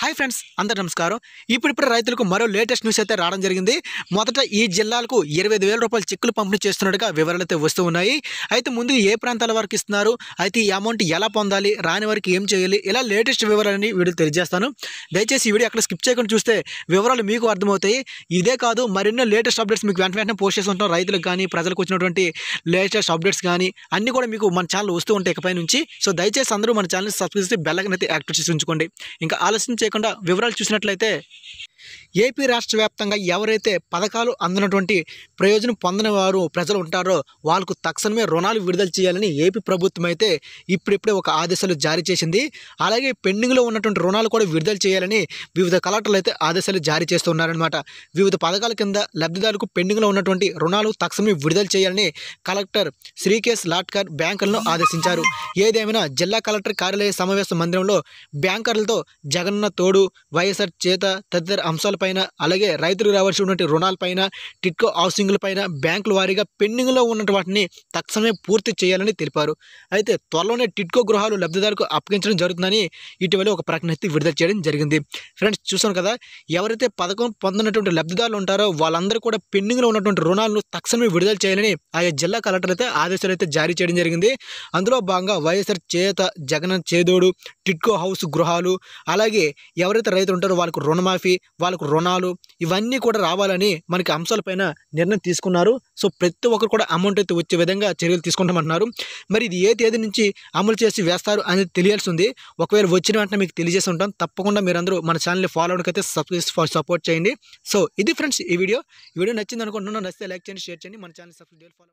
hi friends అందరు నమస్కారం ఇప్పుడిప్పుడు రైతులకు మరో లేటెస్ట్ న్యూస్ అయితే రావడం జరిగింది మొదట ఈ జిల్లాలకు ఇరవై వేల రూపాయల చెక్కులు పంపిణీ చేస్తున్నట్టుగా వివరాలు అయితే వస్తూ ఉన్నాయి అయితే ముందు ఏ ప్రాంతాల వరకు ఇస్తున్నారు అయితే ఈ అమౌంట్ ఎలా పొందాలి రాని వారికి ఏం చేయాలి ఇలా లేటెస్ట్ వివరాలని వీడియో తెలియజేస్తాను దయచేసి ఈ వీడియో అక్కడ స్కిప్ చేయకుండా చూస్తే వివరాలు మీకు అర్థమవుతాయి ఇదే కాదు మరిన్నో లేటెస్ట్ అప్డేట్స్ మీకు వెంట వెంటనే పోస్ట్ ఉంటాం రైతులకు కానీ ప్రజలకు వచ్చినటువంటి లేటెస్ట్ అప్డేట్స్ కానీ అన్నీ కూడా మీకు మన ఛానల్ వస్తూ ఉంటాయి ఇకపై నుంచి సో దయచేసి అందరూ మన ఛానల్ సబ్స్క్రైబ్ చేసి బెల్లకనైతే యాక్టివ్ చేసి ఉంచుకోండి ఇంకా ఆలోచించే లేకుండా వివరాలు చూసినట్లయితే ఏపీ రాష్ట్ర వ్యాప్తంగా ఎవరైతే పథకాలు అందినటువంటి ప్రయోజనం పొందని వారు ప్రజలు ఉంటారో వాళ్ళకు తక్షణమే రుణాలు విడుదల చేయాలని ఏపీ ప్రభుత్వం అయితే ఇప్పుడిప్పుడే ఒక ఆదేశాలు జారీ చేసింది అలాగే పెండింగ్లో ఉన్నటువంటి రుణాలు కూడా విడుదల చేయాలని వివిధ కలెక్టర్లు అయితే ఆదేశాలు జారీ చేస్తున్నారనమాట వివిధ పథకాల కింద లబ్ధిదారులకు పెండింగ్లో ఉన్నటువంటి రుణాలు తక్షణమే విడుదల చేయాలని కలెక్టర్ శ్రీకేశ్ లాట్కర్ బ్యాంకర్లను ఆదేశించారు ఏదేమైనా జిల్లా కలెక్టర్ కార్యాలయ సమావేశ మందిరంలో బ్యాంకర్లతో జగన్న తోడు వైఎస్ఆర్ చేత తదితర అంశాలు పైన అలాగే రైతులకు రావాల్సినటువంటి పైన టిట్కో పైన బ్యాంకుల వారీగా పెండింగ్లో ఉన్నటువంటి వాటిని తక్షణమే పూర్తి చేయాలని తెలిపారు అయితే త్వరలోనే టిట్కో గృహాలు లబ్ధిదారులకు అప్పగించడం జరుగుతుందని ఇటీవల ఒక ప్రకటన అయితే విడుదల చేయడం జరిగింది ఫ్రెండ్స్ చూసాను కదా ఎవరైతే పథకం పొందినటువంటి లబ్ధిదారులు ఉంటారో వాళ్ళందరూ కూడా పెండింగ్లో ఉన్నటువంటి రుణాలను తక్షణమే విడుదల చేయాలని ఆయా జిల్లా కలెక్టర్ అయితే ఆదేశాలు అయితే జారీ చేయడం జరిగింది అందులో భాగంగా వైఎస్ఆర్ చేత జగన్ చేదోడు టిట్కో హౌస్ గృహాలు అలాగే ఎవరైతే రైతులు ఉంటారో వాళ్ళకు రుణమాఫీ వాళ్ళకు రుణాలు ఇవన్నీ కూడా రావాలని మనకి అంశాలపైన నిర్ణయం తీసుకున్నారు సో ప్రతి ఒక్కరు కూడా అమౌంట్ అయితే వచ్చే విధంగా చర్యలు తీసుకుంటామన్నారు మరి ఇది ఏ తేదీ నుంచి అమలు చేసి వేస్తారు అనేది తెలియాల్సి ఉంది ఒకవేళ వచ్చిన వెంటనే మీకు తెలియజేసి ఉంటాం తప్పకుండా మీరందరూ మన ఛానల్ని ఫాలో అవడానికి అయితే సబ్స్క్రైబ్ సపోర్ట్ చేయండి సో ఇది ఫ్రెండ్స్ ఈ వీడియో ఈ వీడియో నచ్చింది అనుకుంటున్నాను నచ్చితే లైక్ చేయండి షేర్ చేయండి మన ఛానల్ సబ్స్క్రైబ్ ఫాలో